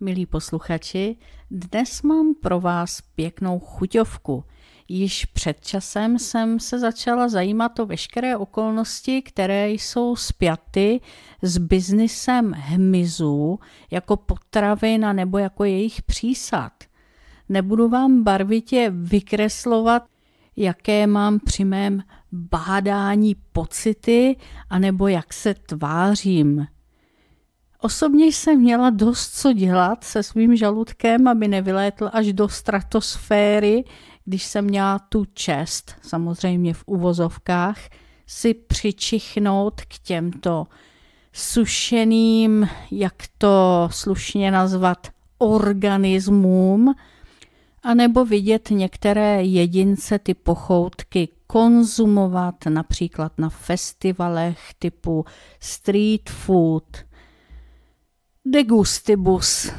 milí posluchači, dnes mám pro vás pěknou chuťovku. Již před časem jsem se začala zajímat o veškeré okolnosti, které jsou spjaty s biznisem hmyzů jako potravin a nebo jako jejich přísad. Nebudu vám barvitě vykreslovat, jaké mám při mém bádání pocity, anebo jak se tvářím. Osobně jsem měla dost co dělat se svým žaludkem, aby nevylétl až do stratosféry, když jsem měla tu čest, samozřejmě v uvozovkách, si přičichnout k těmto sušeným, jak to slušně nazvat, organismům, anebo vidět některé jedince ty pochoutky konzumovat například na festivalech typu street food – De gustibus.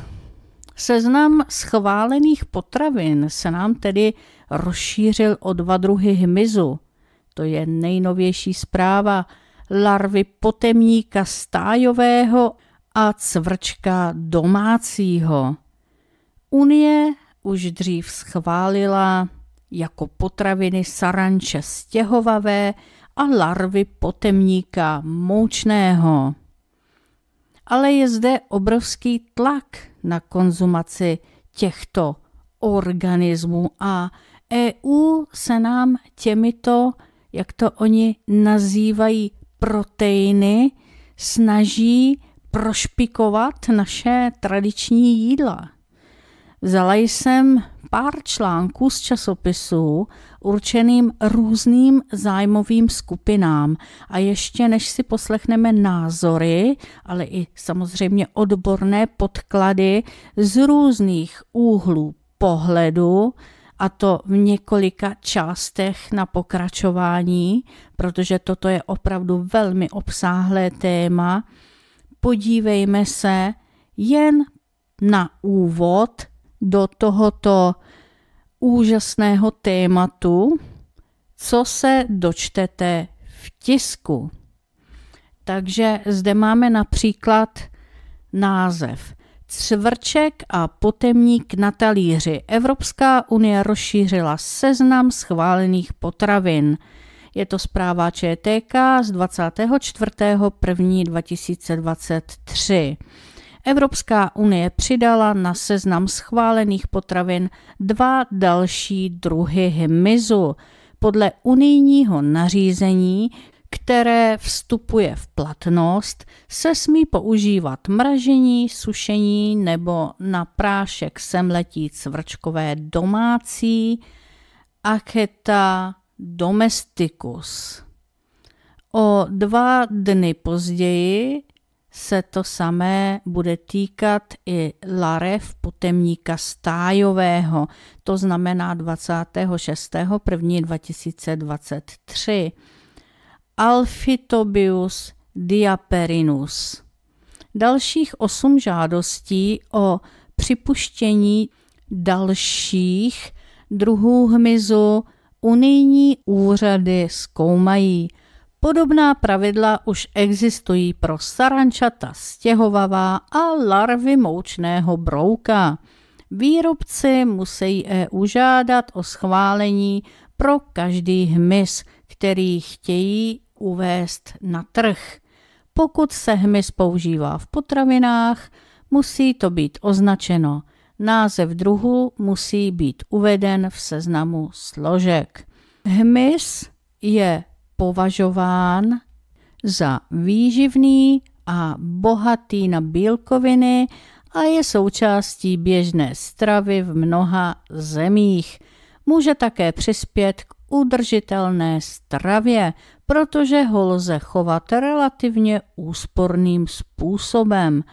Seznam schválených potravin se nám tedy rozšířil o dva druhy hmyzu. To je nejnovější zpráva larvy potemníka stájového a cvrčka domácího. Unie už dřív schválila jako potraviny saranče stěhovavé a larvy potemníka moučného ale je zde obrovský tlak na konzumaci těchto organismů a EU se nám těmito, jak to oni nazývají, proteiny snaží prošpikovat naše tradiční jídla. Vzala jsem pár článků z časopisů určeným různým zájmovým skupinám. A ještě než si poslechneme názory, ale i samozřejmě odborné podklady z různých úhlů pohledu, a to v několika částech na pokračování, protože toto je opravdu velmi obsáhlé téma, podívejme se jen na úvod – do tohoto úžasného tématu, co se dočtete v tisku. Takže zde máme například název Cvrček a potemník na talíři. Evropská unie rozšířila seznam schválených potravin. Je to zpráva ČTK z 24.1.2023. Evropská unie přidala na seznam schválených potravin dva další druhy hmyzu. Podle unijního nařízení, které vstupuje v platnost, se smí používat mražení, sušení nebo na prášek semletí cvrčkové domácí acheta domesticus. O dva dny později se to samé bude týkat i larev potemníka stájového, to znamená 26. 1. 2023. Alphitobius diaperinus. Dalších osm žádostí o připuštění dalších druhů hmyzu unijní úřady zkoumají – Podobná pravidla už existují pro sarančata stěhovavá a larvy moučného brouka. Výrobci musí EU žádat o schválení pro každý hmyz, který chtějí uvést na trh. Pokud se hmyz používá v potravinách, musí to být označeno. Název druhu musí být uveden v seznamu složek. Hmyz je považován za výživný a bohatý na bílkoviny a je součástí běžné stravy v mnoha zemích. Může také přispět k udržitelné stravě, protože ho lze chovat relativně úsporným způsobem.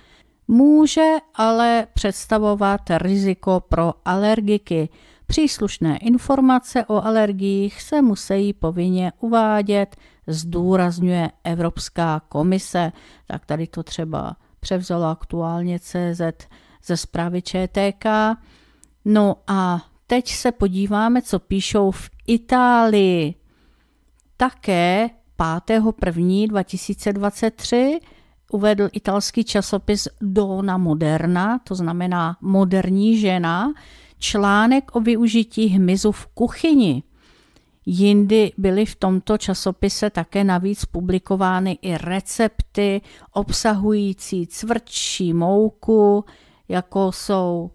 Může ale představovat riziko pro alergiky – Příslušné informace o alergiích se musí povinně uvádět, zdůrazňuje Evropská komise. Tak tady to třeba převzalo aktuálně CZ ze zprávy ČTK. No a teď se podíváme, co píšou v Itálii. Také 5.1.2023 uvedl italský časopis Dona Moderna, to znamená moderní žena, článek o využití hmyzu v kuchyni. Jindy byly v tomto časopise také navíc publikovány i recepty obsahující cvrčí mouku, jako jsou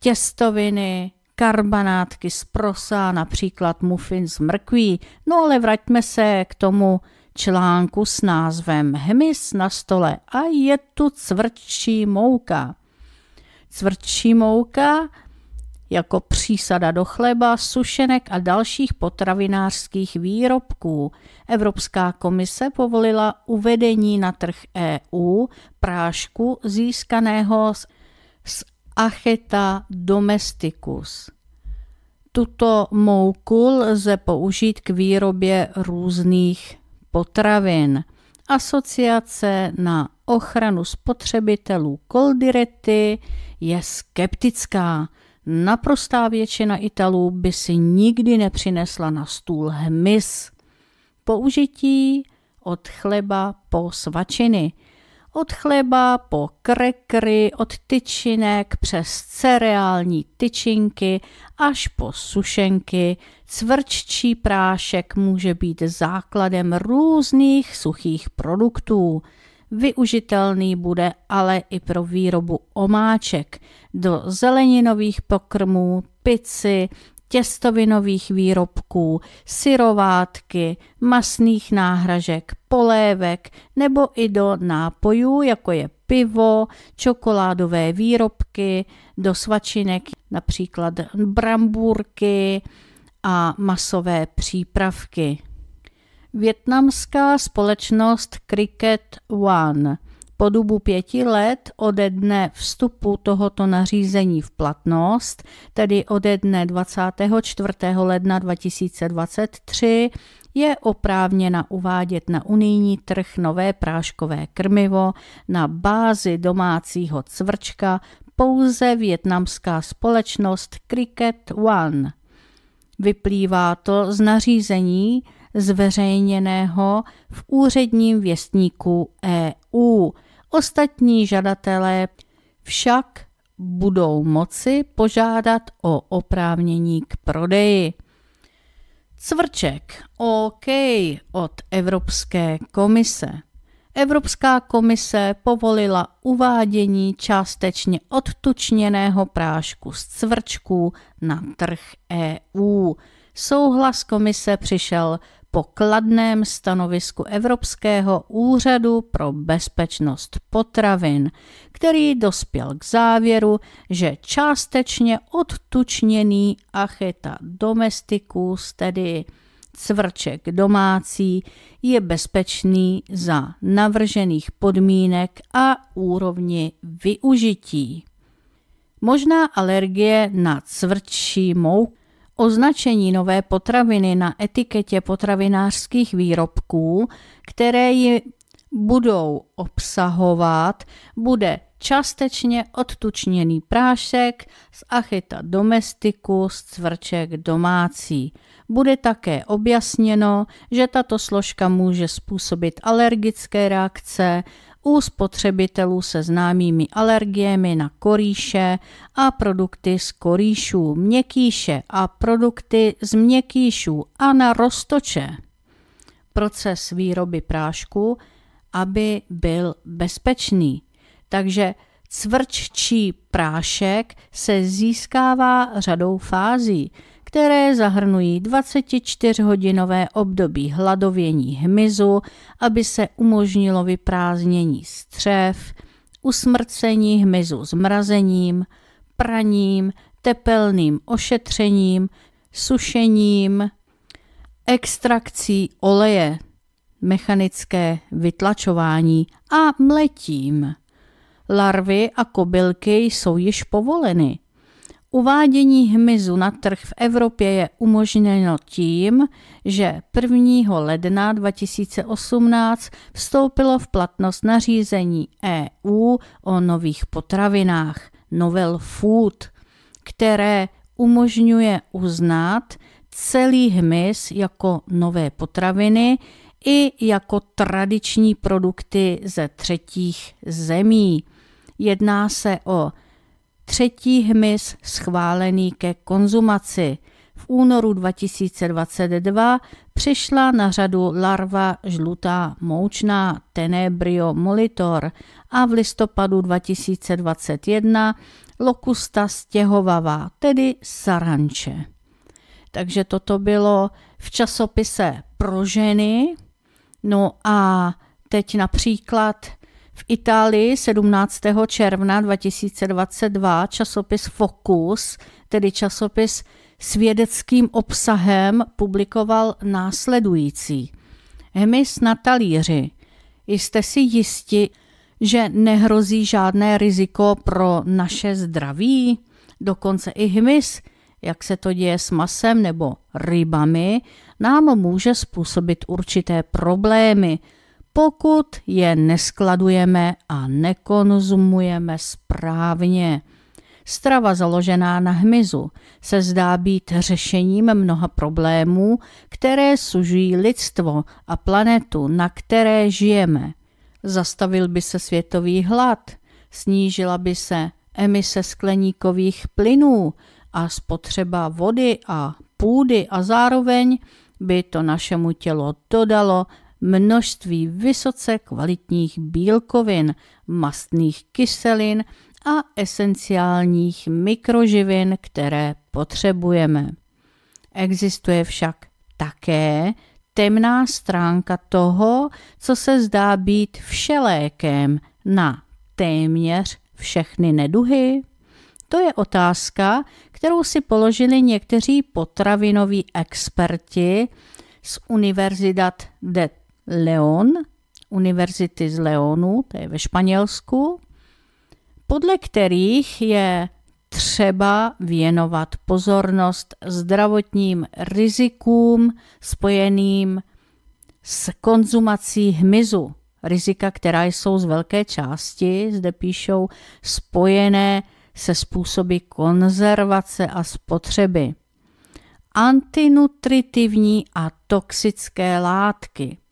těstoviny, karbanátky z prosa, například muffin z mrkví. No ale vraťme se k tomu článku s názvem Hmyz na stole a je tu cvrčí mouka. Cvrčí mouka jako přísada do chleba, sušenek a dalších potravinářských výrobků. Evropská komise povolila uvedení na trh EU prášku získaného z, Acheta domesticus. Tuto mouku lze použít k výrobě různých potravin. Asociace na ochranu spotřebitelů Koldirety je skeptická – Naprostá většina Italů by si nikdy nepřinesla na stůl hmyz. Použití od chleba po svačiny. Od chleba po krekry, od tyčinek přes cereální tyčinky až po sušenky. Cvrččí prášek může být základem různých suchých produktů. Využitelný bude ale i pro výrobu omáček do zeleninových pokrmů, pici, těstovinových výrobků, syrovátky, masných náhražek, polévek nebo i do nápojů, jako je pivo, čokoládové výrobky, do svačinek, například brambůrky a masové přípravky. Větnamská společnost Cricket One po dobu pěti let ode dne vstupu tohoto nařízení v platnost, tedy ode dne 24. ledna 2023, je oprávněna uvádět na unijní trh nové práškové krmivo na bázi domácího cvrčka pouze větnamská společnost Cricket One. Vyplývá to z nařízení zveřejněného v úředním věstníku EU. Ostatní žadatelé však budou moci požádat o oprávnění k prodeji. Cvrček OK od Evropské komise. Evropská komise povolila uvádění částečně odtučněného prášku z cvrčků na trh EU. Souhlas komise přišel po kladném stanovisku Evropského úřadu pro bezpečnost potravin, který dospěl k závěru, že částečně odtučněný acheta domestikus tedy cvrček domácí, je bezpečný za navržených podmínek a úrovni využití. Možná alergie na cvrčí mouku Označení nové potraviny na etiketě potravinářských výrobků, které ji budou obsahovat, bude částečně odtučněný prášek z achita domestiku z cvrček domácí. Bude také objasněno, že tato složka může způsobit alergické reakce, u spotřebitelů se známými alergiemi na korýše a produkty z korýšů, měkýše a produkty z měkýšů a na roztoče. Proces výroby prášku, aby byl bezpečný. Takže cvrččí prášek se získává řadou fází které zahrnují 24-hodinové období hladovění hmyzu, aby se umožnilo vyprázdnění střev, usmrcení hmyzu zmrazením, praním, tepelným ošetřením, sušením, extrakcí oleje, mechanické vytlačování a mletím. Larvy a kobylky jsou již povoleny – Uvádění hmyzu na trh v Evropě je umožněno tím, že 1. ledna 2018 vstoupilo v platnost nařízení EU o nových potravinách, novel food, které umožňuje uznat celý hmyz jako nové potraviny i jako tradiční produkty ze třetích zemí. Jedná se o třetí hmyz schválený ke konzumaci. V únoru 2022 přišla na řadu larva žlutá moučná Tenebrio molitor a v listopadu 2021 locusta stěhovavá, tedy saranče. Takže toto bylo v časopise pro ženy. No a teď například v Itálii 17. června 2022 časopis Focus, tedy časopis s vědeckým obsahem, publikoval následující. Hemis na talíři. Jste si jisti, že nehrozí žádné riziko pro naše zdraví? Dokonce i hmyz, jak se to děje s masem nebo rybami, nám může způsobit určité problémy – pokud je neskladujeme a nekonzumujeme správně. Strava založená na hmyzu se zdá být řešením mnoha problémů, které sužují lidstvo a planetu, na které žijeme. Zastavil by se světový hlad, snížila by se emise skleníkových plynů a spotřeba vody a půdy a zároveň by to našemu tělo dodalo množství vysoce kvalitních bílkovin, mastných kyselin a esenciálních mikroživin, které potřebujeme. Existuje však také temná stránka toho, co se zdá být všelékem na téměř všechny neduhy? To je otázka, kterou si položili někteří potravinoví experti z Universidat de Leon, univerzity z Leonu, to je ve Španělsku, podle kterých je třeba věnovat pozornost zdravotním rizikům spojeným s konzumací hmyzu. Rizika, která jsou z velké části, zde píšou, spojené se způsoby konzervace a spotřeby. Antinutritivní a toxické látky –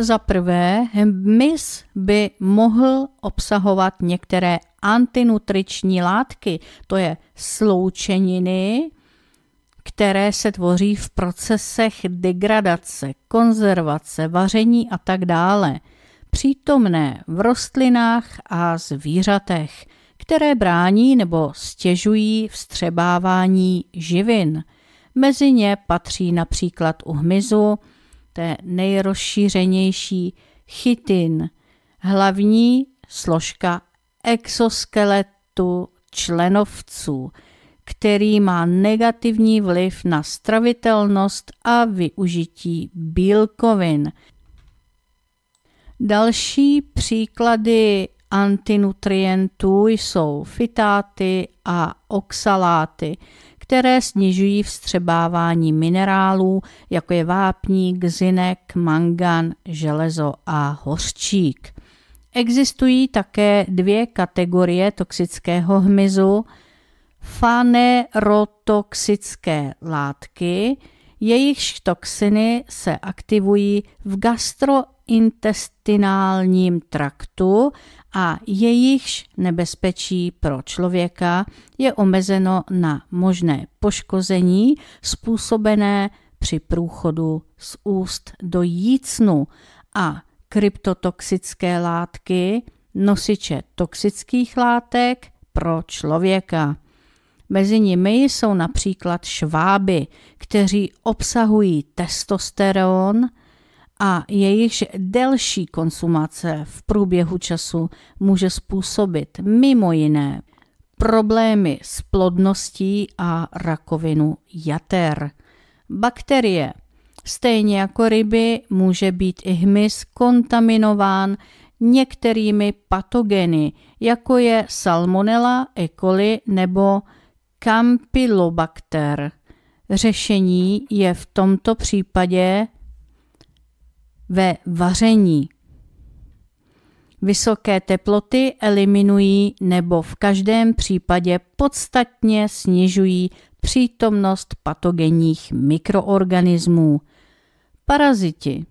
za prvé, hmyz by mohl obsahovat některé antinutriční látky, to je sloučeniny, které se tvoří v procesech degradace, konzervace, vaření a tak dále, přítomné v rostlinách a zvířatech, které brání nebo stěžují vstřebávání živin. Mezi ně patří například u hmyzu té nejrozšířenější chytin, hlavní složka exoskeletu členovců, který má negativní vliv na stravitelnost a využití bílkovin. Další příklady antinutrientů jsou fitáty a oxaláty – které snižují vstřebávání minerálů, jako je vápník, zinek, mangan, železo a hořčík. Existují také dvě kategorie toxického hmyzu, fanerotoxické látky, jejichž toxiny se aktivují v gastro intestinálním traktu a jejichž nebezpečí pro člověka je omezeno na možné poškození způsobené při průchodu z úst do jícnu a kryptotoxické látky, nosiče toxických látek pro člověka. Mezi nimi jsou například šváby, kteří obsahují testosteron, a jejichž delší konsumace v průběhu času může způsobit mimo jiné problémy s plodností a rakovinu jater. Bakterie, stejně jako ryby, může být i hmyz kontaminován některými patogeny, jako je salmonella, E. coli nebo campylobacter. Řešení je v tomto případě ve vaření. Vysoké teploty eliminují nebo v každém případě podstatně snižují přítomnost patogenních mikroorganismů. Paraziti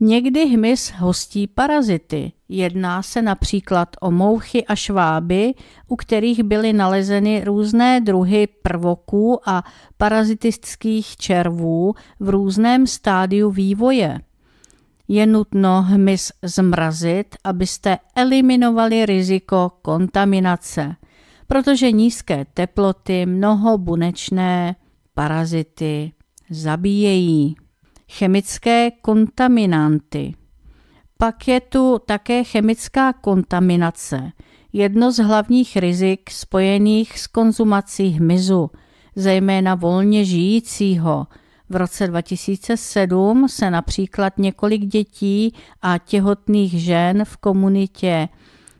Někdy hmyz hostí parazity. Jedná se například o mouchy a šváby, u kterých byly nalezeny různé druhy prvoků a parazitických červů v různém stádiu vývoje. Je nutno hmyz zmrazit, abyste eliminovali riziko kontaminace, protože nízké teploty mnoho bunečné parazity zabíjejí chemické kontaminanty. Pak je tu také chemická kontaminace, jedno z hlavních rizik spojených s konzumací hmyzu, zejména volně žijícího. V roce 2007 se například několik dětí a těhotných žen v komunitě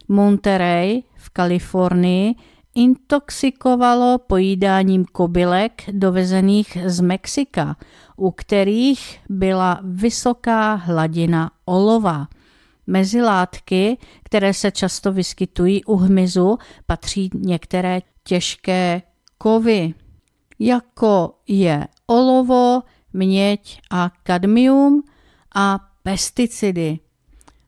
Monterey v Kalifornii intoxikovalo pojídáním kobylek dovezených z Mexika u kterých byla vysoká hladina olova. Mezi látky, které se často vyskytují u hmyzu, patří některé těžké kovy, jako je olovo, měď a kadmium a pesticidy.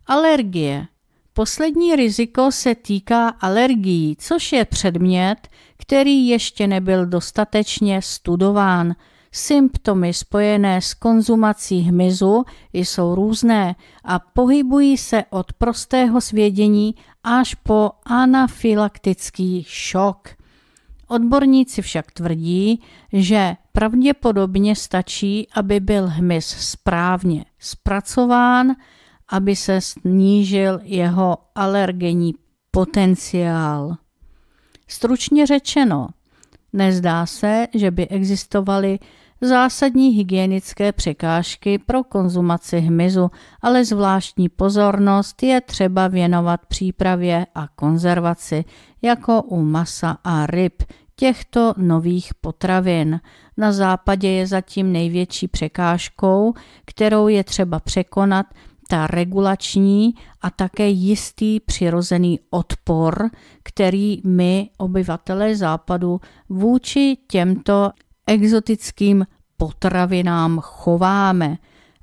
Alergie. Poslední riziko se týká alergií, což je předmět, který ještě nebyl dostatečně studován – Symptomy spojené s konzumací hmyzu jsou různé a pohybují se od prostého svědění až po anafylaktický šok. Odborníci však tvrdí, že pravděpodobně stačí, aby byl hmyz správně zpracován, aby se snížil jeho alergenní potenciál. Stručně řečeno, nezdá se, že by existovaly zásadní hygienické překážky pro konzumaci hmyzu, ale zvláštní pozornost je třeba věnovat přípravě a konzervaci, jako u masa a ryb, těchto nových potravin. Na západě je zatím největší překážkou, kterou je třeba překonat, ta regulační a také jistý přirozený odpor, který my, obyvatelé západu, vůči těmto exotickým potravinám chováme.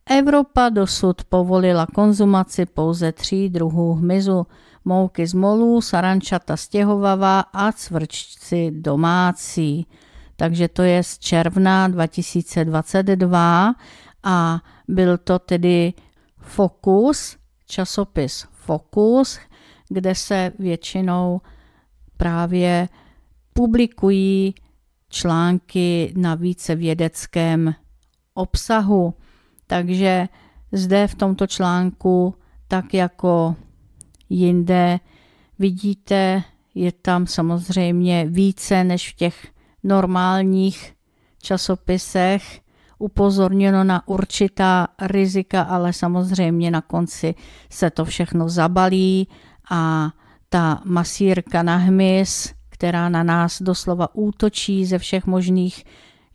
Evropa dosud povolila konzumaci pouze tří druhů hmyzu, mouky z molů, sarančata stěhovavá a cvrčci domácí. Takže to je z června 2022 a byl to tedy Fokus, časopis Fokus, kde se většinou právě publikují články na více vědeckém obsahu. Takže zde v tomto článku, tak jako jinde, vidíte, je tam samozřejmě více než v těch normálních časopisech upozorněno na určitá rizika, ale samozřejmě na konci se to všechno zabalí a ta masírka na hmyz která na nás doslova útočí ze všech možných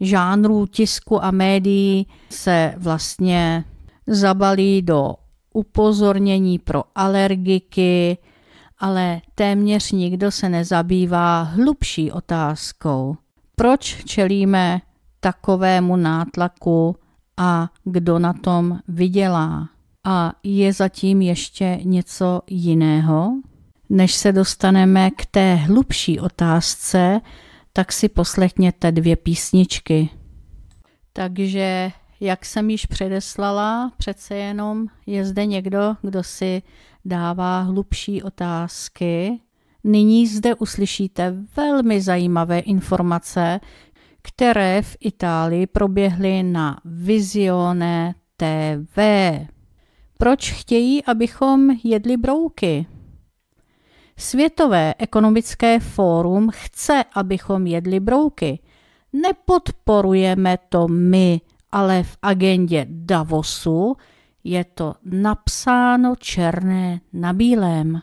žánrů tisku a médií, se vlastně zabalí do upozornění pro alergiky, ale téměř nikdo se nezabývá hlubší otázkou. Proč čelíme takovému nátlaku a kdo na tom vydělá? A je zatím ještě něco jiného? Než se dostaneme k té hlubší otázce, tak si poslechněte dvě písničky. Takže, jak jsem již předeslala, přece jenom je zde někdo, kdo si dává hlubší otázky. Nyní zde uslyšíte velmi zajímavé informace, které v Itálii proběhly na Visione TV. Proč chtějí, abychom jedli brouky? Světové ekonomické fórum chce, abychom jedli brouky. Nepodporujeme to my, ale v agendě Davosu je to napsáno černé na bílém.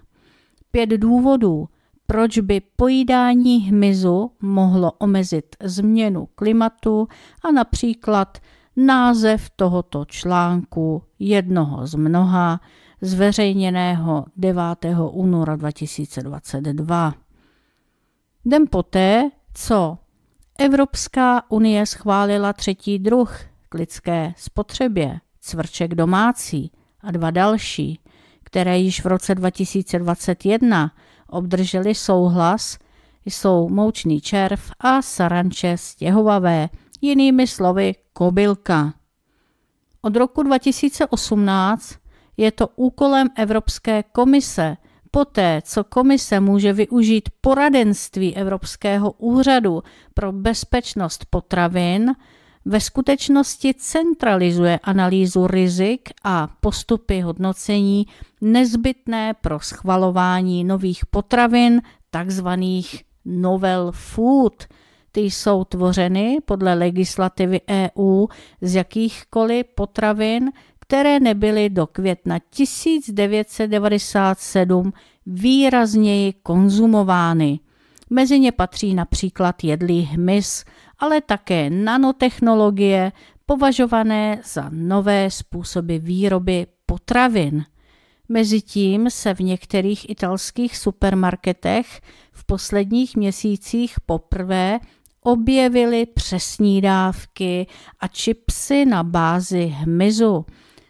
Pět důvodů, proč by pojídání hmyzu mohlo omezit změnu klimatu a například název tohoto článku, jednoho z mnoha, zveřejněného 9. února 2022. Den poté, co Evropská unie schválila třetí druh k lidské spotřebě, cvrček domácí a dva další, které již v roce 2021 obdrželi souhlas, jsou moučný červ a saranče stěhovavé, jinými slovy kobylka. Od roku 2018 je to úkolem Evropské komise. Poté, co komise může využít poradenství Evropského úřadu pro bezpečnost potravin, ve skutečnosti centralizuje analýzu rizik a postupy hodnocení nezbytné pro schvalování nových potravin, takzvaných novel food. Ty jsou tvořeny podle legislativy EU z jakýchkoliv potravin, které nebyly do května 1997 výrazněji konzumovány. Mezi ně patří například jedlý hmyz, ale také nanotechnologie, považované za nové způsoby výroby potravin. Mezitím se v některých italských supermarketech v posledních měsících poprvé objevily přesní dávky a čipsy na bázi hmyzu.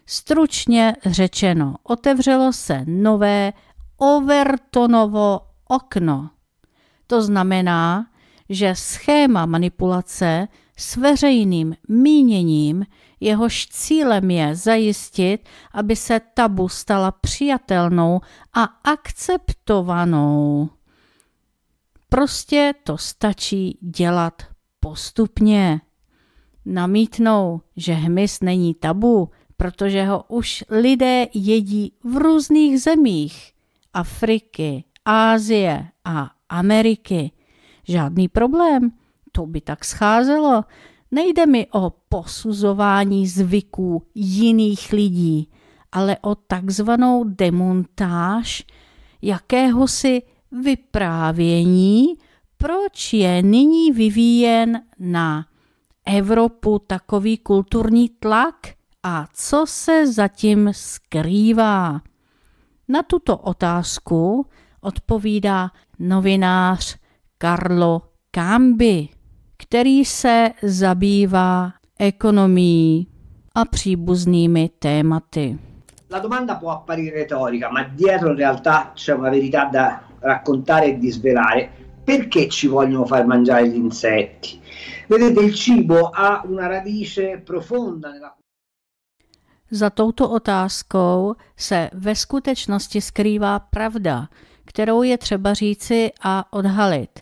Stručně řečeno, otevřelo se nové Overtonovo okno. To znamená, že schéma manipulace s veřejným míněním, jehož cílem je zajistit, aby se tabu stala přijatelnou a akceptovanou. Prostě to stačí dělat postupně. Namítnou, že hmyz není tabu, protože ho už lidé jedí v různých zemích Afriky, Ázie a Ameriky. Žádný problém, to by tak scházelo. Nejde mi o posuzování zvyků jiných lidí, ale o takzvanou demontáž jakéhosi vyprávění, proč je nyní vyvíjen na Evropu takový kulturní tlak – a co se zatím skrývá? Na tuto otázku odpovídá novinář Carlo Cambi, který se zabývá ekonomií a příbuznými tématy. La domanda può apparire retorica, ma dietro in realtà c'è una verità da raccontare e di svelare. Perché ci vogliono far mangiare gli insetti? Vedete, il cibo ha una radice profonda nella za touto otázkou se ve skutečnosti skrývá pravda, kterou je třeba říci a odhalit.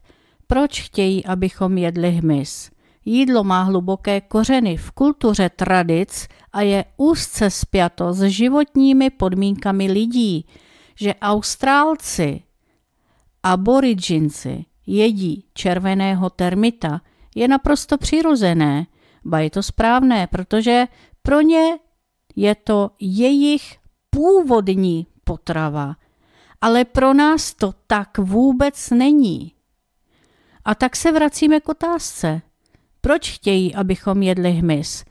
Proč chtějí, abychom jedli hmyz? Jídlo má hluboké kořeny v kultuře tradic a je úzce spjato s životními podmínkami lidí, že Austrálci, aboriginci, jedí červeného termita, je naprosto přirozené, ba je to správné, protože pro ně je to jejich původní potrava. Ale pro nás to tak vůbec není. A tak se vracíme k otázce. Proč chtějí, abychom jedli hmyz?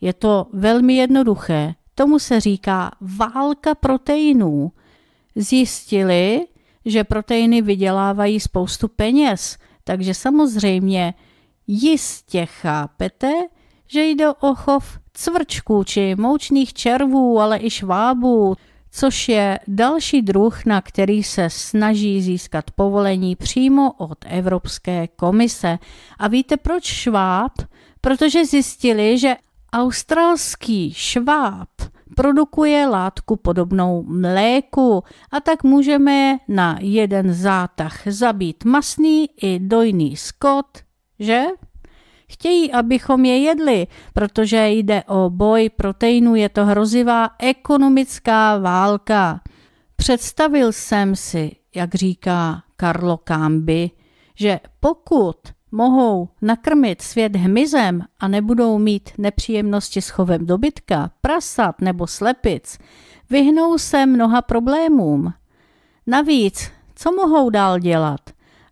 Je to velmi jednoduché. Tomu se říká válka proteinů. Zjistili, že proteiny vydělávají spoustu peněz, takže samozřejmě jistě chápete, že jde o chov cvrčků či moučných červů, ale i švábů, což je další druh, na který se snaží získat povolení přímo od Evropské komise. A víte proč šváb? Protože zjistili, že australský šváb produkuje látku podobnou mléku a tak můžeme na jeden zátah zabít masný i dojný skot, že? Chtějí, abychom je jedli, protože jde o boj proteinů, je to hrozivá ekonomická válka. Představil jsem si, jak říká Carlo Cambi, že pokud mohou nakrmit svět hmyzem a nebudou mít nepříjemnosti s chovem dobytka, prasat nebo slepic, vyhnou se mnoha problémům. Navíc, co mohou dál dělat?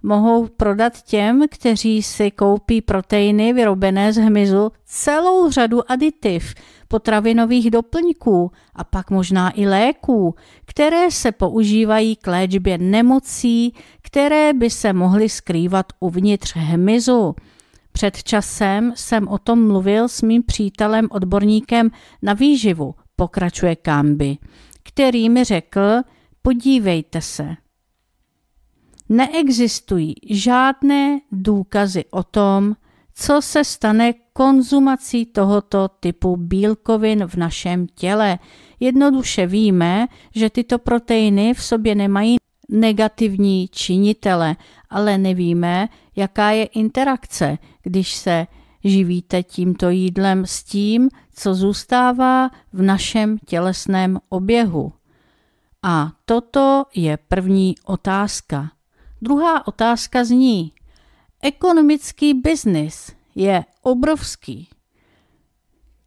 mohou prodat těm, kteří si koupí proteiny vyrobené z hmyzu celou řadu aditiv, potravinových doplňků a pak možná i léků, které se používají k léčbě nemocí, které by se mohly skrývat uvnitř hmyzu. Před časem jsem o tom mluvil s mým přítelem odborníkem na výživu, pokračuje Kamby, který mi řekl, podívejte se, neexistují žádné důkazy o tom, co se stane konzumací tohoto typu bílkovin v našem těle. Jednoduše víme, že tyto proteiny v sobě nemají negativní činitele, ale nevíme, jaká je interakce, když se živíte tímto jídlem s tím, co zůstává v našem tělesném oběhu. A toto je první otázka. Druhá otázka zní, ekonomický biznis je obrovský.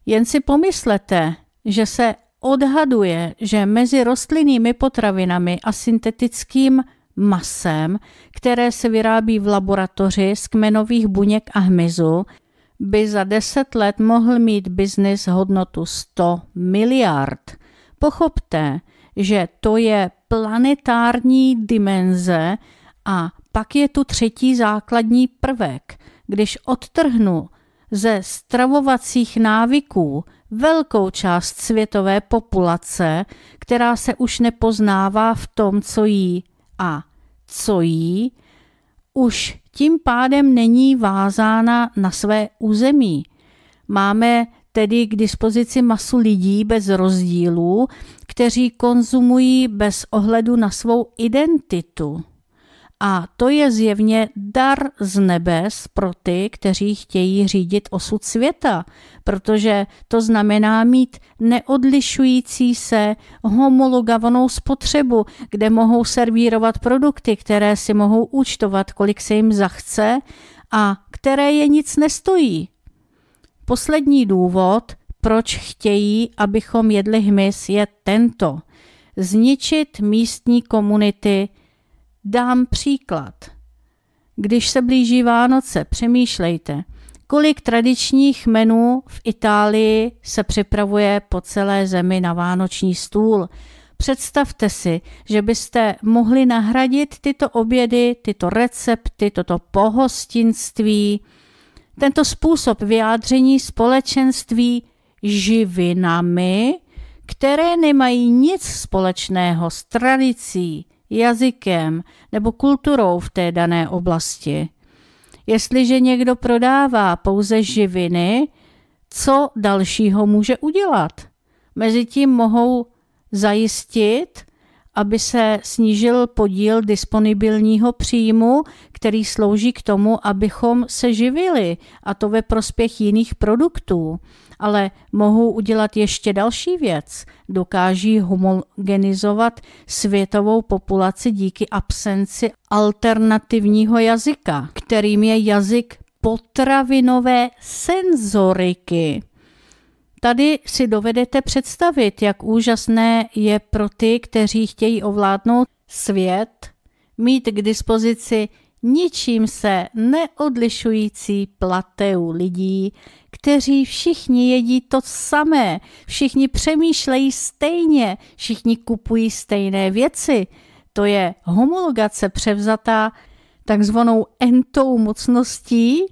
Jen si pomyslete, že se odhaduje, že mezi rostlinnými potravinami a syntetickým masem, které se vyrábí v laboratoři z kmenových buněk a hmyzu, by za deset let mohl mít biznis hodnotu 100 miliard. Pochopte, že to je planetární dimenze, a pak je tu třetí základní prvek. Když odtrhnu ze stravovacích návyků velkou část světové populace, která se už nepoznává v tom, co jí a co jí, už tím pádem není vázána na své území. Máme tedy k dispozici masu lidí bez rozdílů, kteří konzumují bez ohledu na svou identitu. A to je zjevně dar z nebes pro ty, kteří chtějí řídit osud světa, protože to znamená mít neodlišující se homologovanou spotřebu, kde mohou servírovat produkty, které si mohou účtovat, kolik se jim zachce a které je nic nestojí. Poslední důvod, proč chtějí, abychom jedli hmyz, je tento. Zničit místní komunity Dám příklad. Když se blíží Vánoce, přemýšlejte, kolik tradičních menů v Itálii se připravuje po celé zemi na vánoční stůl. Představte si, že byste mohli nahradit tyto obědy, tyto recepty, toto pohostinství, tento způsob vyjádření společenství živinami, které nemají nic společného s tradicí, jazykem nebo kulturou v té dané oblasti. Jestliže někdo prodává pouze živiny, co dalšího může udělat? Mezitím mohou zajistit, aby se snížil podíl disponibilního příjmu, který slouží k tomu, abychom se živili, a to ve prospěch jiných produktů ale mohou udělat ještě další věc. Dokáží homogenizovat světovou populaci díky absenci alternativního jazyka, kterým je jazyk potravinové senzoriky. Tady si dovedete představit, jak úžasné je pro ty, kteří chtějí ovládnout svět, mít k dispozici ničím se neodlišující plateu lidí, kteří všichni jedí to samé, všichni přemýšlejí stejně, všichni kupují stejné věci. To je homologace převzatá takzvanou entou mocností,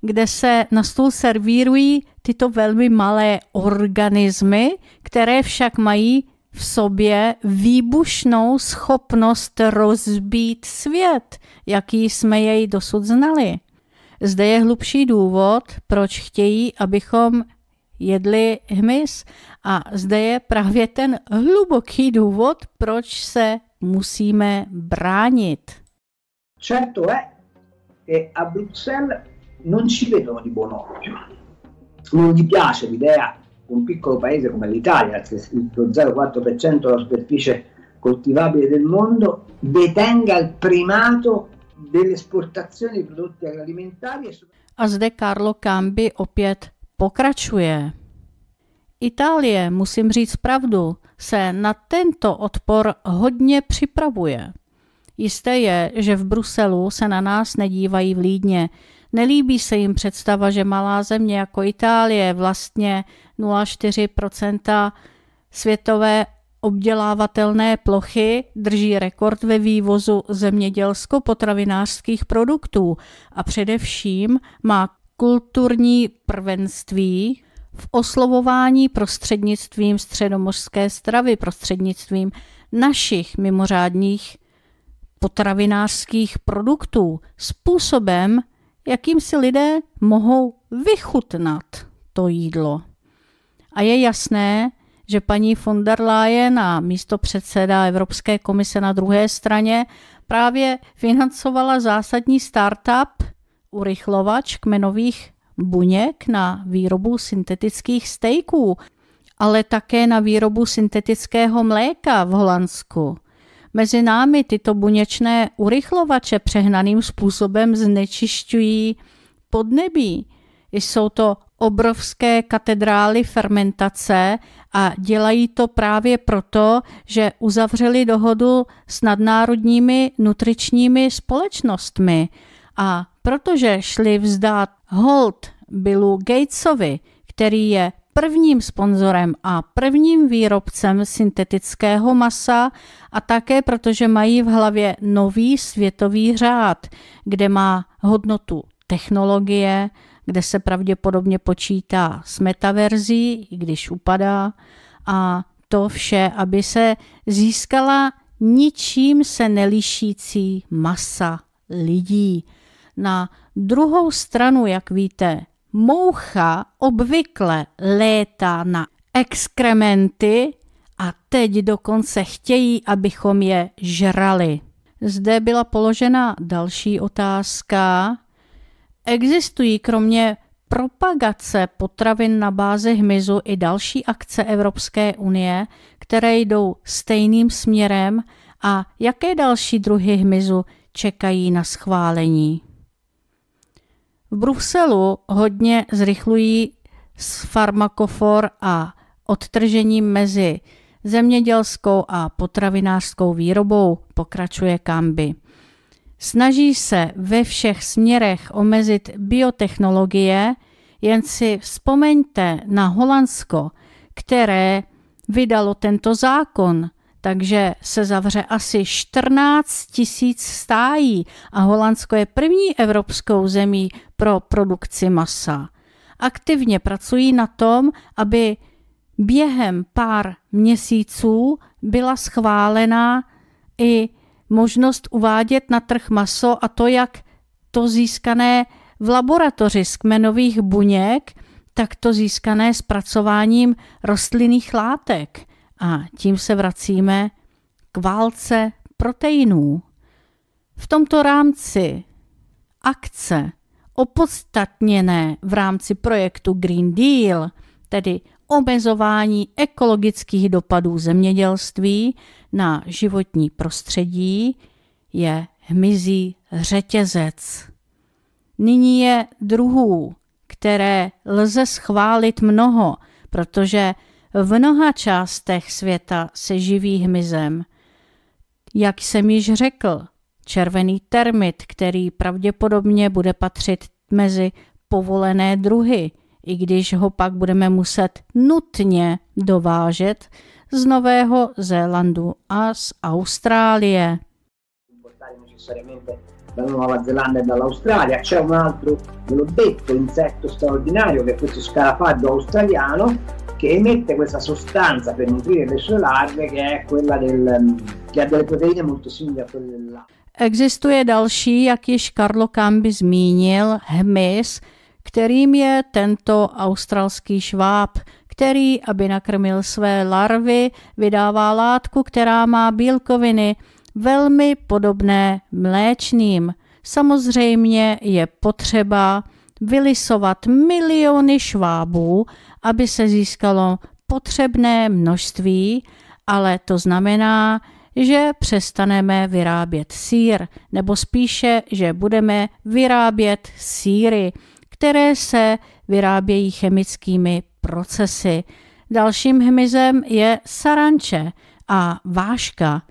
kde se na stůl servírují tyto velmi malé organismy, které však mají v sobě výbušnou schopnost rozbít svět, jaký jsme jej dosud znali. Zde je hlubší důvod, proč chtějí, abychom jedli hmyz a zde je právě ten hluboký důvod, proč se musíme bránit. Certo è che a Bruxelles non ci vedono di buon occhio. Non gli piace l'idea un piccolo paese come l'Italia, che è lo 0,4% della superficie coltivabile del mondo, detenga il primato delle esportazioni di prodotti agroalimentari. E A zde Carlo Cambi opět pokračuje. Itálie, musím říct pravdu, se na tento odpor hodně připravuje. Jisté je, že v Bruselu se na nás nedívají v Lídně. Nelíbí se jim představa, že malá země jako Itálie vlastně 0,4 světové obdělávatelné plochy drží rekord ve vývozu zemědělsko-potravinářských produktů a především má kulturní prvenství v oslovování prostřednictvím středomořské stravy, prostřednictvím našich mimořádních potravinářských produktů, způsobem, jakým si lidé mohou vychutnat to jídlo. A je jasné, že paní von der Leyen a místo předseda Evropské komise na druhé straně právě financovala zásadní startup, urychlovač kmenových buněk na výrobu syntetických stejků, ale také na výrobu syntetického mléka v Holandsku. Mezi námi tyto buněčné urychlovače přehnaným způsobem znečišťují podnebí, jsou to obrovské katedrály fermentace a dělají to právě proto, že uzavřeli dohodu s nadnárodními nutričními společnostmi. A protože šli vzdát hold Billu Gatesovi, který je prvním sponzorem a prvním výrobcem syntetického masa a také protože mají v hlavě nový světový řád, kde má hodnotu technologie, kde se pravděpodobně počítá s metaverzí, i když upadá, a to vše, aby se získala ničím se nelišící masa lidí. Na druhou stranu, jak víte, moucha obvykle létá na exkrementy a teď dokonce chtějí, abychom je žrali. Zde byla položena další otázka, Existují kromě propagace potravin na bázi hmyzu i další akce Evropské unie, které jdou stejným směrem a jaké další druhy hmyzu čekají na schválení. V Bruselu hodně zrychlují s farmakofor a odtržením mezi zemědělskou a potravinářskou výrobou, pokračuje Kamby. Snaží se ve všech směrech omezit biotechnologie, jen si vzpomeňte na Holandsko, které vydalo tento zákon, takže se zavře asi 14 tisíc stájí a Holandsko je první evropskou zemí pro produkci masa. Aktivně pracují na tom, aby během pár měsíců byla schválená i možnost uvádět na trh maso a to, jak to získané v laboratoři z kmenových buněk, tak to získané zpracováním rostlinných látek. A tím se vracíme k válce proteinů. V tomto rámci akce opodstatněné v rámci projektu Green Deal, tedy omezování ekologických dopadů zemědělství na životní prostředí je hmyzí řetězec. Nyní je druhů, které lze schválit mnoho, protože v mnoha částech světa se živí hmyzem. Jak jsem již řekl, červený termit, který pravděpodobně bude patřit mezi povolené druhy – i když ho pak budeme muset nutně dovážet z Nového Zélandu a z Austrálie. La Nuova Zelanda e dall'Australia, c'è un altro globetto, insetto straordinario che è questo scarafaggio australiano che emette questa sostanza per nutrire le sue larve che è quella del, che ha delle proteine molto simili a quelle dell'acqua. Existuje další, jak již Karlo Kambi zmínil, hmyz, kterým je tento australský šváb, který, aby nakrmil své larvy, vydává látku, která má bílkoviny, velmi podobné mléčným. Samozřejmě je potřeba vylisovat miliony švábů, aby se získalo potřebné množství, ale to znamená, že přestaneme vyrábět sír, nebo spíše, že budeme vyrábět síry které se vyrábějí chemickými procesy. Dalším hmyzem je saranče a váška.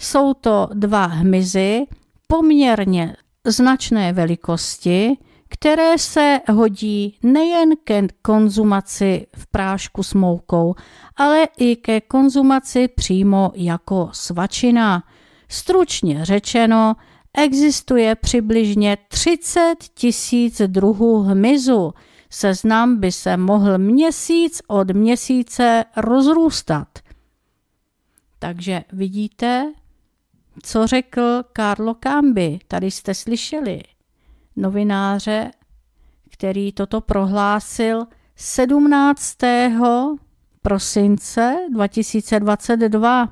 Jsou to dva hmyzy poměrně značné velikosti, které se hodí nejen ke konzumaci v prášku s moukou, ale i ke konzumaci přímo jako svačina. Stručně řečeno, existuje přibližně 30 tisíc druhů hmyzu. Seznam by se mohl měsíc od měsíce rozrůstat. Takže vidíte, co řekl Carlo Cambi. Tady jste slyšeli novináře, který toto prohlásil 17. prosince 2022.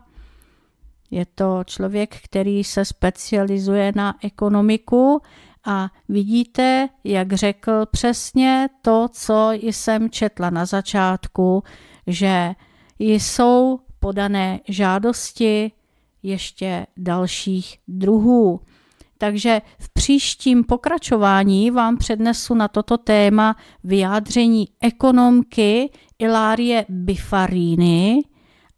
Je to člověk, který se specializuje na ekonomiku a vidíte, jak řekl přesně to, co jsem četla na začátku, že jsou podané žádosti ještě dalších druhů. Takže v příštím pokračování vám přednesu na toto téma vyjádření ekonomky Ilárie Bifaríny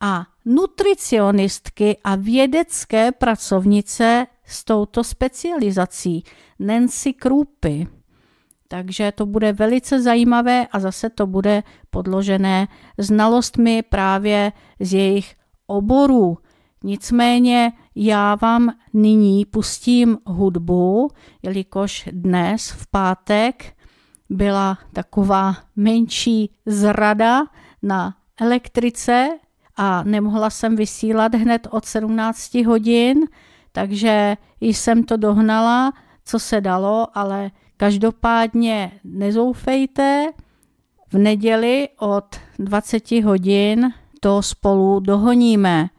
a nutricionistky a vědecké pracovnice s touto specializací Nancy Krupy. Takže to bude velice zajímavé a zase to bude podložené znalostmi právě z jejich oborů. Nicméně já vám nyní pustím hudbu, jelikož dnes v pátek byla taková menší zrada na elektrice a nemohla jsem vysílat hned od 17 hodin, takže jsem to dohnala, co se dalo, ale každopádně nezoufejte. V neděli od 20 hodin to spolu dohoníme.